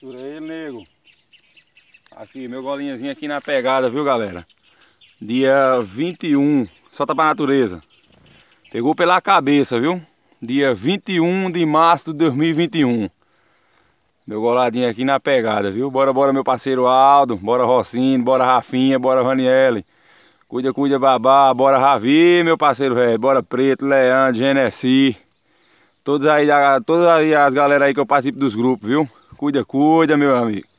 Segura aí, nego. Aqui, meu golinhazinho aqui na pegada, viu, galera? Dia 21, solta tá pra natureza. Pegou pela cabeça, viu? Dia 21 de março de 2021. Meu goladinho aqui na pegada, viu? Bora, bora, meu parceiro Aldo. Bora, Rocinho. Bora, Rafinha. Bora, Raniele. Cuida, cuida, babá. Bora, Ravi, meu parceiro velho. Bora, Preto, Leandro, Genesi. Todos aí, todas aí as galera aí que eu participo dos grupos, viu? cuida, cuida, meu amigo.